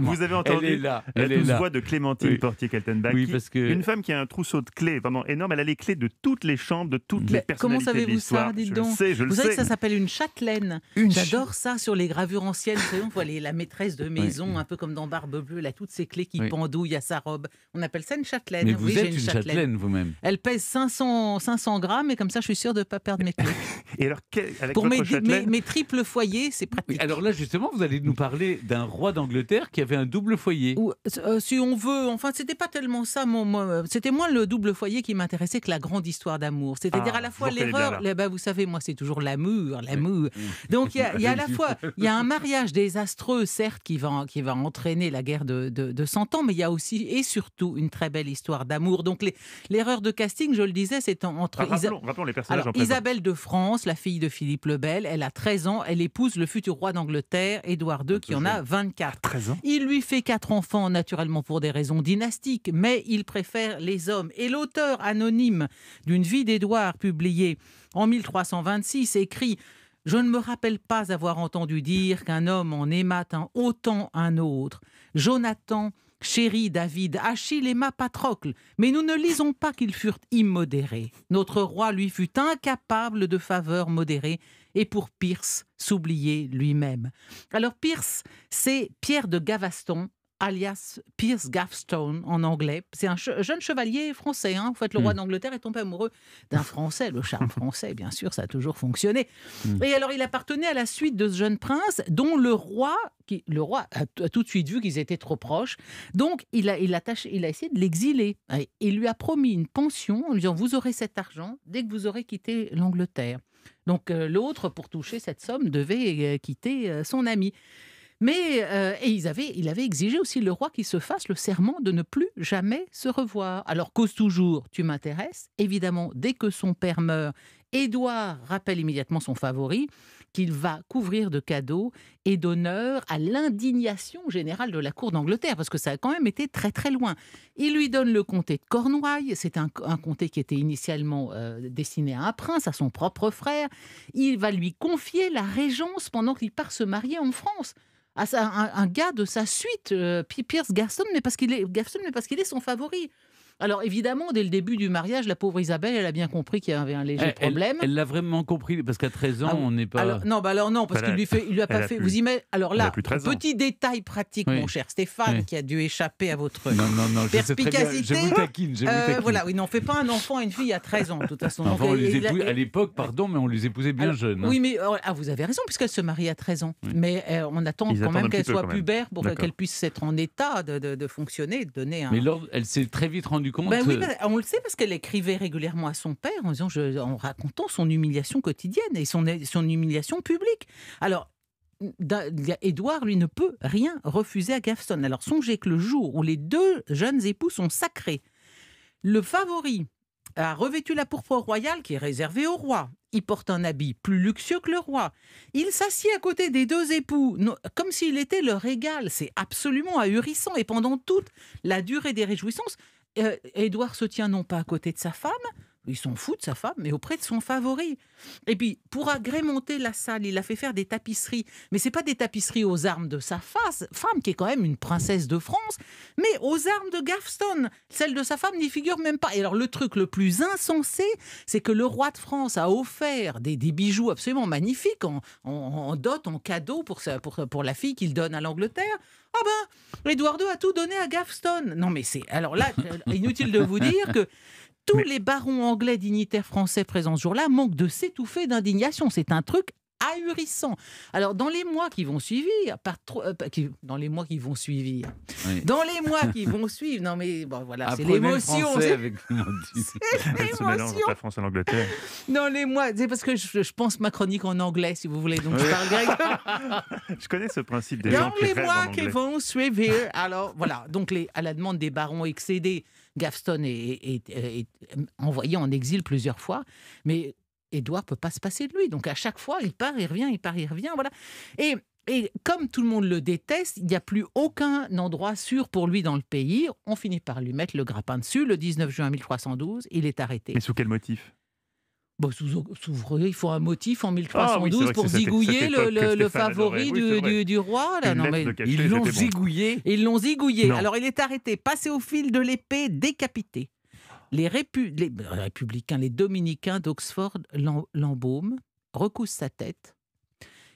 vous avez entendu la douce voix de Clémentine portier keltenbach une femme qui a un trousseau de clés vraiment énorme. Elle a les clés de toutes les chambres, de toutes les personnalités Comment savez-vous ça vous savez que ça s'appelle une châtelaine. J'adore ça sur les gravures anciennes. on voit la maîtresse de maison, un peu comme dans Barbe Bleue, là, toutes ces clés qui pendouillent à sa robe. On appelle ça une châtelaine. Mais vous êtes une châtelaine, vous-même. Elle pèse 500, 500 grammes et comme ça, je suis sûre de ne pas perdre mes clés. et alors, Pour mes, mes, mes, triples foyers, c'est pratique. alors là, justement, vous allez nous parler d'un roi d'Angleterre qui avait un double foyer. Ou, euh, si on veut, enfin, c'était pas tellement ça. Mon, euh, c'était moins le double foyer qui m'intéressait que la grande histoire d'amour. C'est-à-dire ah, à la fois l'erreur. Eh ben, vous savez, moi, c'est toujours l'amour, l'amour. Donc il y, y, a à la fois il y a un mariage désastreux, certes, qui va qui va entraîner la guerre de, de, 100 ans, mais il y a aussi et surtout une très belle histoire d'amour. Donc l'erreur de casting, je le disais, c'est entre bah, les Isabelle de France, la fille de Philippe le Bel, elle a 13 ans, elle épouse le futur roi d'Angleterre, Édouard II, bah, qui en a 24. Il lui fait quatre enfants, naturellement pour des raisons dynastiques, mais il préfère les hommes. Et l'auteur anonyme d'une vie d'Édouard, publiée en 1326, écrit je ne me rappelle pas avoir entendu dire qu'un homme en aimât autant un autre. Jonathan, chéri David, Achille aima Patrocle, mais nous ne lisons pas qu'ils furent immodérés. Notre roi lui fut incapable de faveurs modérées et pour Pierce, s'oublier lui-même. Alors Pierce, c'est Pierre de Gavaston, alias Pierce Gavstone en anglais. C'est un jeune chevalier français. En hein. fait, le roi hmm. d'Angleterre est tombé amoureux d'un Français. Le charme français, bien sûr, ça a toujours fonctionné. Hmm. Et alors, il appartenait à la suite de ce jeune prince, dont le roi, le roi a, tout de suite vu qu'ils étaient trop proches. Donc, il a, il a, il a essayé de l'exiler. Il lui a promis une pension en lui disant, vous aurez cet argent dès que vous aurez quitté l'Angleterre. Donc euh, l'autre, pour toucher cette somme, devait euh, quitter euh, son ami. Mais il avait exigé aussi le roi qu'il se fasse le serment de ne plus jamais se revoir. Alors cause toujours, tu m'intéresses. Évidemment, dès que son père meurt, Édouard rappelle immédiatement son favori qu'il va couvrir de cadeaux et d'honneur à l'indignation générale de la cour d'Angleterre, parce que ça a quand même été très très loin. Il lui donne le comté de Cornouailles, c'est un, comté qui était initialement euh, destiné à un prince, à son propre frère. Il va lui confier la régence pendant qu'il part se marier en France. À un, gars de sa suite, euh, Pierce mais parce qu'il est, mais parce qu'il est son favori. Alors évidemment, dès le début du mariage, la pauvre Isabelle, elle a bien compris qu'il y avait un léger problème. Elle l'a vraiment compris parce qu'à 13 ans, ah on n'est pas. Alors, non, bah alors non, parce qu'il lui fait, il lui a pas fait. vous y mettez. Alors là, petit détail pratique, mon cher Stéphane, qui a dû échapper à votre non, non, non, perspicacité. Je, vous taquine, je vous euh, taquine. voilà, oui, non, on fait pas un enfant à une fille à 13 ans, de toute façon. Enfin, à l'époque, pardon, mais on les épousait bien jeunes. Hein. Oui, mais euh, ah, vous avez raison, puisqu'elle se marie à 13 ans. Mais euh, on attend quand même qu'elle soit pubère pour qu'elle puisse être en état de, fonctionner, de donner un. Mais elle s'est très vite rendue bah oui, bah, On le sait parce qu'elle écrivait régulièrement à son père en, disant, en racontant son humiliation quotidienne et son, humiliation publique. Alors, Édouard, lui, ne peut rien refuser à Gafson. Alors songez que le jour où les deux jeunes époux sont sacrés, le favori a revêtu la pourpre royale qui est réservée au roi. Il porte un habit plus luxueux que le roi. Il s'assied à côté des deux époux, comme s'il était leur égal. C'est absolument ahurissant. Et pendant toute la durée des réjouissances, euh, Édouard se tient non pas à côté de sa femme, il s'en fout de sa femme, mais auprès de son favori. Et puis, pour agrémenter la salle, il a fait faire des tapisseries. Mais ce c'est pas des tapisseries aux armes de sa face, femme qui est quand même une princesse de France, mais aux armes de Gaveston. Celle de sa femme n'y figure même pas. Et alors, le truc le plus insensé, c'est que le roi de France a offert des, bijoux absolument magnifiques en, dot, en cadeau pour, la fille qu'il donne à l'Angleterre. Ah ben, II a tout donné à Gaveston. Non mais c'est alors là euh, inutile de vous dire que tous les barons anglais dignitaires français présents ce jour-là manquent de s'étouffer d'indignation. C'est un truc ahurissant. Alors, dans les mois qui vont suivre, euh, dans les mois qui vont suivre, dans les mois qui vont suivre, non mais bon, voilà, c'est l'émotion. C'est l'émotion. la France Dans les mois, c'est parce que je, pense ma chronique en anglais, si vous voulez, donc je parle grec. je connais ce principe des Dans gens les mois qui vont suivre, alors voilà, donc les, à la demande des barons excédés, gaston est, est, envoyé en exil plusieurs fois, mais Édouard peut pas se passer de lui. Donc à chaque fois, il part, il revient, il part, il revient. Voilà. Et et comme tout le monde le déteste, il n'y a plus aucun endroit sûr pour lui dans le pays. On finit par lui mettre le grappin dessus. Le 19 juin 1312, il est arrêté. Mais sous quel motif Bon, il faut un motif en 1312 ah pour zigouiller le, favori du, roi. ils l'ont zigouillé. Ils l'ont zigouillé. Alors il est arrêté, passé au fil de l'épée, décapité. Les, euh, républicains, les dominicains d'Oxford l'embaument, recoussent sa tête,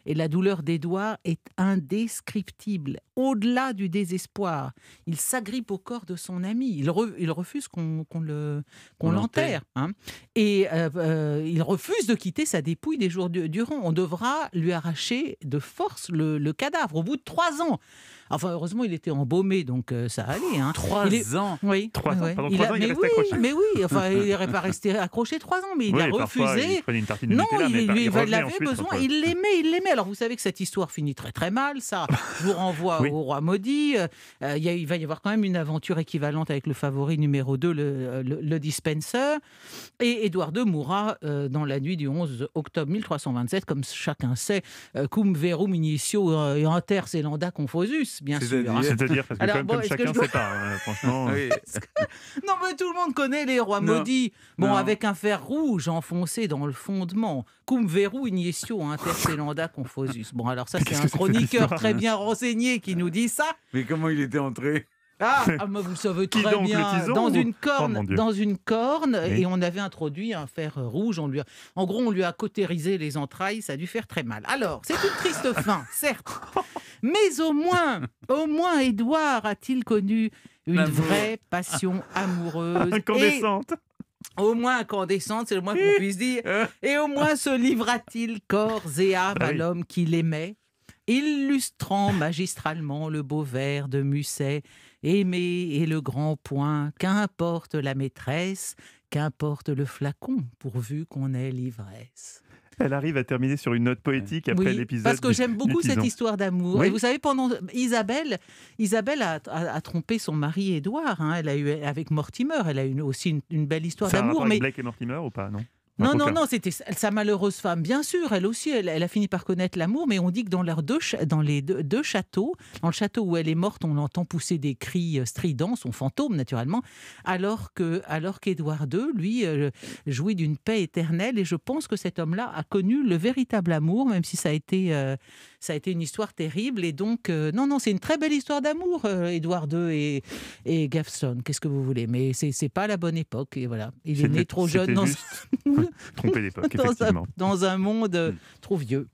et la douleur d'Édouard est indescriptible, au-delà du désespoir. Il s'agrippe au corps de son ami, il, refuse qu'on le l'enterre, hein. et euh, euh, il refuse de quitter sa dépouille des jours durant. On devra lui arracher de force le cadavre au bout de trois ans. Enfin, heureusement, il était embaumé, donc euh, ça allait. Hein. Trois ans Oui. Trois ans, mais, oui, mais oui, enfin, il n'aurait pas resté accroché trois ans, mais il a refusé. Il une tartine de non, il, il, avait besoin, il l'aimait, il l'aimait. Alors, vous savez que cette histoire finit très très mal, ça. vous renvoie au roi maudit. Euh, il va y avoir quand même une aventure équivalente avec le favori numéro 2, euh, le, dispenser. Et Édouard II mourra dans la nuit du 11 octobre 1327, comme chacun sait, cum verum initio inter celanda confosus bien sûr. C'est-à-dire, parce que comme, chacun sait pas, hein, euh, franchement. Euh. Non, mais tout le monde connaît les rois maudits. Bon, avec un fer rouge enfoncé dans le fondement. Cum veru initio intercelanda confosus. Bon, alors ça, c'est un chroniqueur très hein bien renseigné qui nous dit ça. Mais comment il était entré ah, ah vous très bien. Oh, dans une, corne, dans une corne, et on avait introduit un fer rouge. en lui en gros, on lui a cautérisé les entrailles. Ça a dû faire très mal. Alors, c'est une triste fin, certes. Mais au moins, au moins, Édouard a-t-il connu une vraie passion amoureuse. Incandescente. au moins incandescente, c'est le moins qu'on puisse dire. Euh. Et au moins se livra-t-il corps et âme à bah l'homme qu'il aimait, illustrant magistralement le beau vers de Musset, aimé et le grand point, qu'importe la maîtresse, qu'importe le flacon, pourvu qu'on ait l'ivresse. Elle arrive à terminer sur une note poétique après l'épisode. Parce que j'aime beaucoup cette histoire d'amour. Et vous savez, pendant Isabelle, Isabelle a, trompé son mari Édouard. Hein. Elle a eu avec Mortimer. Elle a eu aussi une, belle histoire d'amour. Mais avec Blake et Mortimer ou pas Non. Non, non, non, c'était sa malheureuse femme. Bien sûr, elle aussi, elle, a fini par connaître l'amour, mais on dit que dans, leurs deux, dans les deux, châteaux, dans le château où elle est morte, on entend pousser des cris euh, stridents, son fantôme naturellement, alors que alors qu'Édouard II, lui, euh, jouit d'une paix éternelle. Et je pense que cet homme-là a connu le véritable amour, même si ça a été, euh, ça a été une histoire terrible. Et donc, euh, non, non, c'est une très belle histoire d'amour, euh, Édouard II et, et Qu'est-ce que vous voulez Mais c'est n'est pas la bonne époque. Et voilà, il est né trop jeune. Dans... Dans un, monde euh, hmm. trop vieux.